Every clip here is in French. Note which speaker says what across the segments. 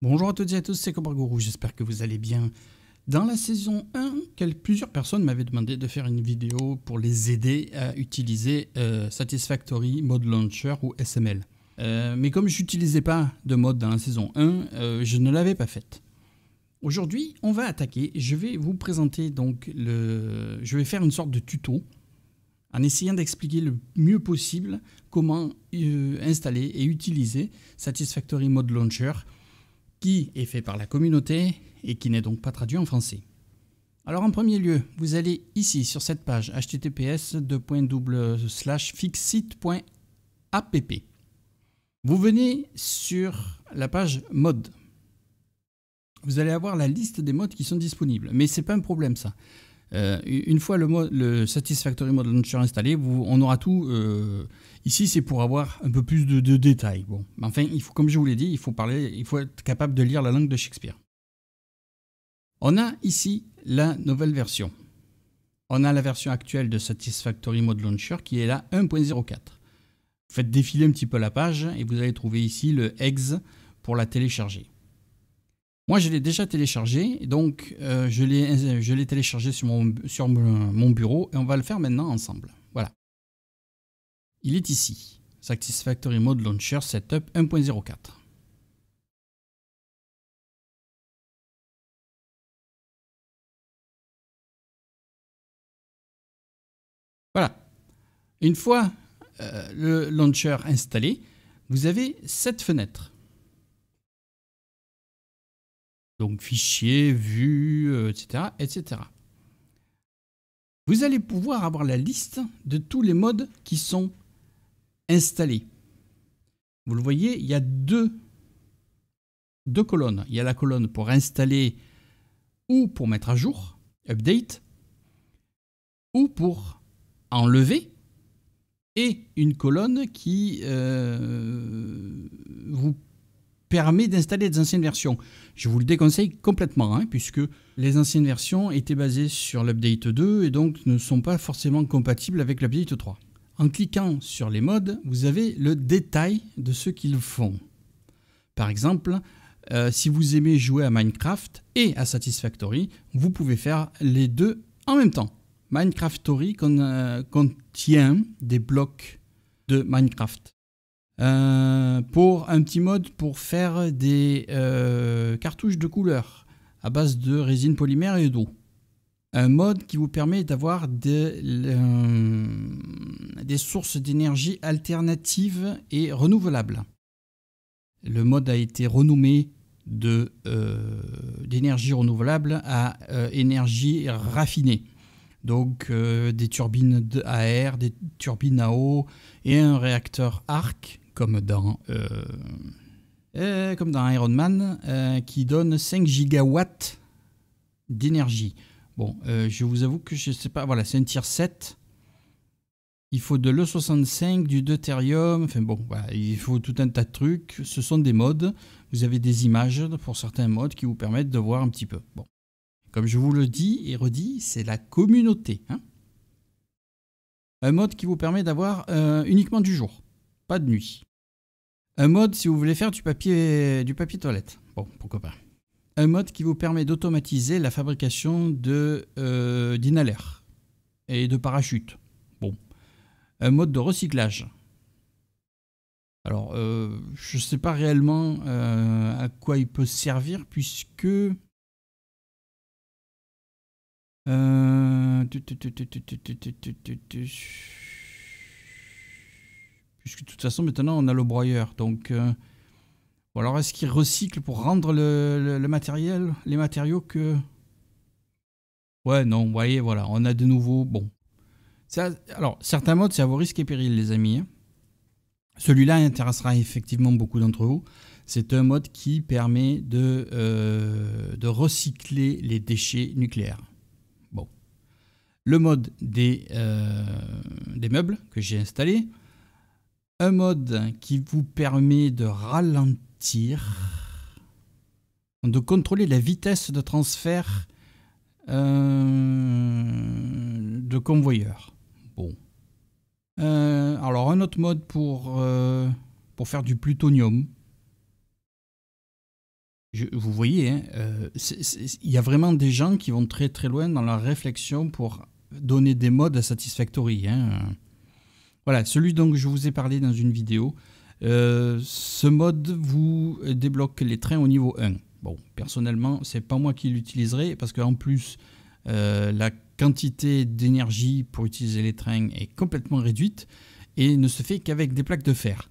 Speaker 1: Bonjour à toutes et à tous, c'est Cobargourou, j'espère que vous allez bien. Dans la saison 1, plusieurs personnes m'avaient demandé de faire une vidéo pour les aider à utiliser euh, Satisfactory Mode Launcher ou SML. Euh, mais comme je n'utilisais pas de mode dans la saison 1, euh, je ne l'avais pas faite. Aujourd'hui, on va attaquer. Je vais vous présenter donc le. Je vais faire une sorte de tuto en essayant d'expliquer le mieux possible comment installer et utiliser Satisfactory Mode Launcher qui est fait par la communauté et qui n'est donc pas traduit en français. Alors en premier lieu, vous allez ici sur cette page https fixit.app. Vous venez sur la page mode. Vous allez avoir la liste des modes qui sont disponibles, mais ce n'est pas un problème ça. Euh, une fois le, le Satisfactory Mode Launcher installé, on aura tout. Euh, ici, c'est pour avoir un peu plus de, détails. Bon, enfin, il faut, comme je vous l'ai dit, il faut parler, il faut être capable de lire la langue de Shakespeare. On a ici la nouvelle version. On a la version actuelle de Satisfactory Mode Launcher qui est la 1.04. Faites défiler un petit peu la page et vous allez trouver ici le exe pour la télécharger. Moi, je l'ai déjà téléchargé, donc euh, euh, je l'ai téléchargé sur, mon, sur mon bureau et on va le faire maintenant ensemble. Voilà. Il est ici. Satisfactory Mode Launcher Setup 1.04. Voilà. Une fois euh, le launcher installé, vous avez cette fenêtre. Donc fichier, vue, euh, etc., etc. Vous allez pouvoir avoir la liste de tous les modes qui sont installés. Vous le voyez, il y a deux, deux colonnes. Il y a la colonne pour installer ou pour mettre à jour, update, ou pour enlever, et une colonne qui euh, vous vous permet d'installer des anciennes versions. Je vous le déconseille complètement, hein, puisque les anciennes versions étaient basées sur l'update 2 et donc ne sont pas forcément compatibles avec l'update 3. En cliquant sur les modes, vous avez le détail de ce qu'ils font. Par exemple, euh, si vous aimez jouer à Minecraft et à Satisfactory, vous pouvez faire les deux en même temps. Minecraftory euh, contient des blocs de Minecraft. Euh, pour un petit mode pour faire des euh, cartouches de couleur à base de résine polymère et d'eau. Un mode qui vous permet d'avoir des, euh, sources d'énergie alternatives et renouvelables. Le mode a été renommé de d'énergie renouvelable à énergie raffinée donc des turbines à air, des turbines à eau et un réacteur arc comme dans, euh, euh, comme dans Iron Man, euh, qui donne 5 gigawatts d'énergie. Bon, je vous avoue que je ne sais pas, voilà, c'est un tier 7. Il faut de l'E65, du deutérium, enfin bon, voilà, il faut tout un tas de trucs. Ce sont des modes. Vous avez des images pour certains modes qui vous permettent de voir un petit peu. Bon. Comme je vous le dis et redis, c'est la communauté. Hein. un mode qui vous permet d'avoir uniquement du jour, pas de nuit. Un mode si vous voulez faire du papier, du papier toilette. Bon, pourquoi pas. Un mode qui vous permet d'automatiser la fabrication de et de parachutes. Bon. Un mode de recyclage. Alors, je ne sais pas réellement à quoi il peut servir puisque puisque de toute façon maintenant on a le broyeur. Donc, euh, alors est-ce qu'il recycle pour rendre le, matériel, les matériaux que... Ouais, non, vous voyez, voilà, on a de nouveau... Bon. alors, certains modes, c'est à vos risques et périls, les amis. Hein. Celui-là intéressera effectivement beaucoup d'entre vous. C'est un mode qui permet de, euh, de recycler les déchets nucléaires. Bon. Le mode des, euh, des meubles que j'ai installé un mode qui vous permet de ralentir, de contrôler la vitesse de transfert euh, de convoyeur. Bon. Euh, alors un autre mode pour, euh, pour faire du plutonium. vous voyez, hein, il y a vraiment des gens qui vont très très loin dans la réflexion pour donner des modes à Satisfactory. Hein. Voilà, celui dont je vous ai parlé dans une vidéo. Euh, ce mode vous débloque les trains au niveau 1. Bon, personnellement, c'est pas moi qui l'utiliserai parce qu'en plus, euh, la quantité d'énergie pour utiliser les trains est complètement réduite et ne se fait qu'avec des plaques de fer.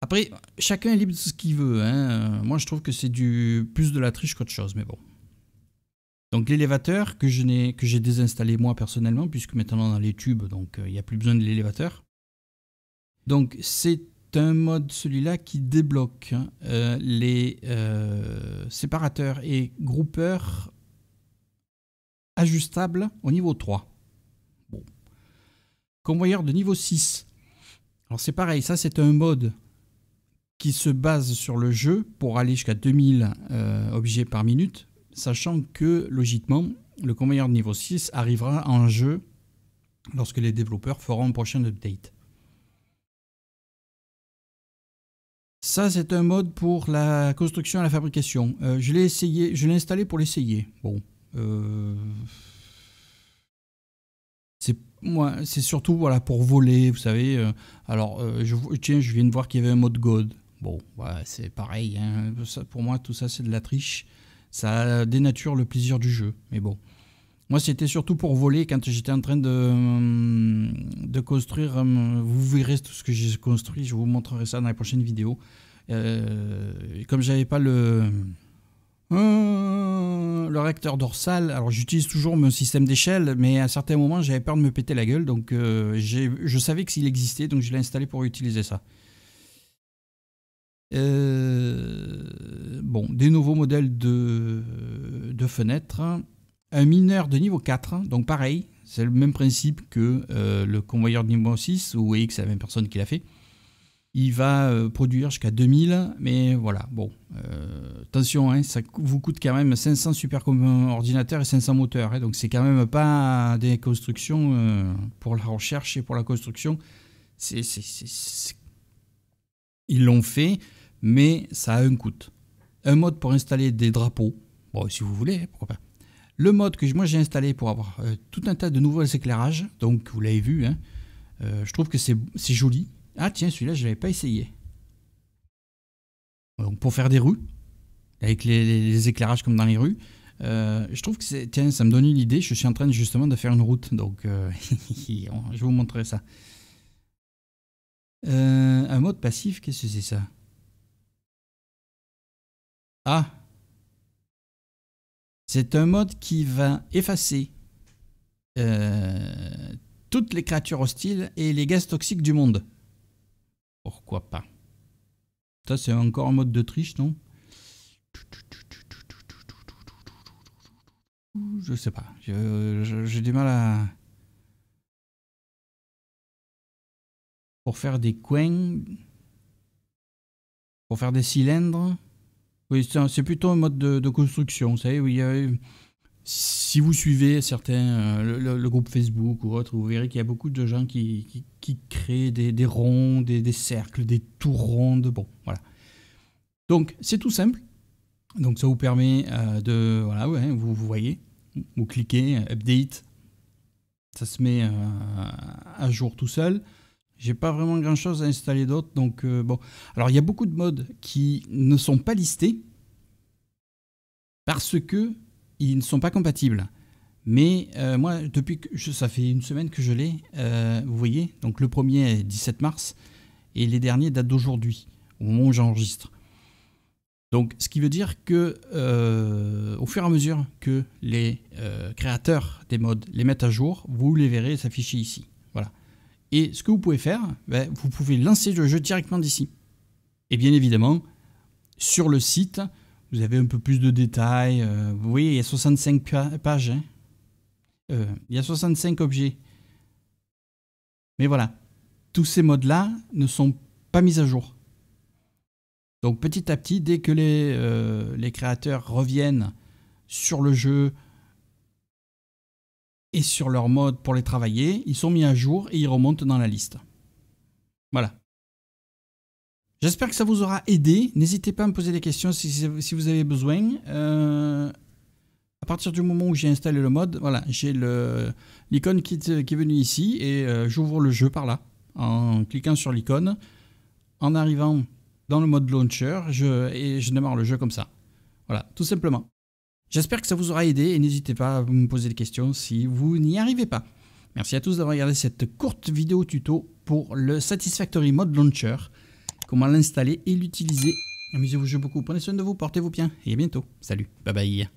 Speaker 1: Après, chacun est libre de ce qu'il veut. Hein. Euh, moi, je trouve que c'est du plus de la triche qu'autre chose, mais bon, donc l'élévateur que j'ai désinstallé moi personnellement, puisque maintenant dans les tubes, donc euh, il n'y a plus besoin de l'élévateur. Donc c'est un mode celui-là qui débloque hein, euh, les euh, séparateurs et groupeurs ajustables au niveau 3. Bon. Convoyeur de niveau 6. Alors c'est pareil, ça c'est un mode qui se base sur le jeu pour aller jusqu'à 2000 objets par minute sachant que logiquement, le conveyor de niveau 6 arrivera en jeu lorsque les développeurs feront un prochain update. Ça, c'est un mode pour la construction et la fabrication. Euh, je l'ai essayé, je l'ai installé pour l'essayer. Bon, euh, c'est surtout voilà pour voler, vous savez. Euh, alors, je, tiens, je viens de voir qu'il y avait un mode God. Bon, c'est pareil. Hein. pour moi, tout ça, c'est de la triche ça dénature le plaisir du jeu. Mais bon. Moi, c'était surtout pour voler quand j'étais en train de, hum, de construire. Hum, vous verrez tout ce que j'ai construit. Je vous montrerai ça dans les prochaines vidéos. Comme euh, comme j'avais pas le. Hum, le recteur dorsal. Alors j'utilise toujours mon système d'échelle, mais à certains moments j'avais peur de me péter la gueule, donc euh, je savais que s'il existait, donc je l'ai installé pour utiliser ça. Euh, Bon, des nouveaux modèles de, fenêtres. Un mineur de niveau 4, donc pareil, c'est le même principe que euh, le convoyeur de niveau 6, où X voyez c'est la même personne qui l'a fait. Il va euh, produire jusqu'à 2000, mais voilà, bon, euh, attention, hein, ça vous coûte quand même 500 super ordinateurs et 500 moteurs, hein, donc c'est quand même pas des constructions pour la recherche et pour la construction. Ils l'ont fait, mais ça a un coût un mode pour installer des drapeaux, bon, si vous voulez, pourquoi pas. Le mode que moi j'ai installé pour avoir euh, tout un tas de nouveaux éclairages, donc vous l'avez vu, hein, euh, je trouve que c'est joli. Ah tiens, celui-là, je ne l'avais pas essayé. Donc pour faire des rues, avec les, éclairages comme dans les rues, euh, je trouve que c'est... Tiens, ça me donne une idée, je suis en train justement de faire une route, donc je vous montrer ça. un mode passif, qu'est-ce que c'est ça ah C'est un mode qui va effacer euh, toutes les créatures hostiles et les gaz toxiques du monde. Pourquoi pas Ça, c'est encore un mode de triche, non Je sais pas. J'ai du mal à. Pour faire des coins. Pour faire des cylindres. Oui, c'est plutôt un mode de, construction, vous savez, si vous suivez certains, euh, le, groupe Facebook ou autre, vous verrez qu'il y a beaucoup de gens qui, créent des, des ronds, des, cercles, des tours rondes. Bon, voilà. Donc, c'est tout simple. Donc, ça vous permet euh, de. Voilà, vous, voyez, vous cliquez, update, ça se met euh, à jour tout seul. J'ai pas vraiment grand chose à installer d'autre. Donc, euh, bon. Alors, il y a beaucoup de modes qui ne sont pas listés parce que ils ne sont pas compatibles. Mais euh, moi, depuis que ça fait une semaine que je l'ai, euh, vous voyez, donc le premier est 17 mars et les derniers datent d'aujourd'hui, au moment où j'enregistre. Donc, ce qui veut dire que, au fur et à mesure que les créateurs des modes les mettent à jour, vous les verrez s'afficher ici. Et ce que vous pouvez faire, ben, vous pouvez lancer le jeu directement d'ici. Et bien évidemment, sur le site, vous avez un peu plus de détails. Euh, vous voyez, il y a 65 pages. Hein. Euh, il y a 65 objets. Mais voilà, tous ces modes-là ne sont pas mis à jour. Donc petit à petit, dès que les euh, créateurs reviennent sur le jeu, sur leur mode pour les travailler, ils sont mis à jour et ils remontent dans la liste. Voilà. J'espère que ça vous aura aidé. N'hésitez pas à me poser des questions si, vous avez besoin. Euh, à partir du moment où j'ai installé le mode, voilà, j'ai l'icône qui, est venue ici et euh, j'ouvre le jeu par là en cliquant sur l'icône. En arrivant dans le mode launcher je, et je démarre le jeu comme ça. Voilà, tout simplement. J'espère que ça vous aura aidé et n'hésitez pas à me poser des questions si vous n'y arrivez pas. Merci à tous d'avoir regardé cette courte vidéo tuto pour le Satisfactory Mode Launcher, comment l'installer et l'utiliser. Amusez-vous beaucoup, prenez soin de vous, portez-vous bien et à bientôt. Salut, bye bye.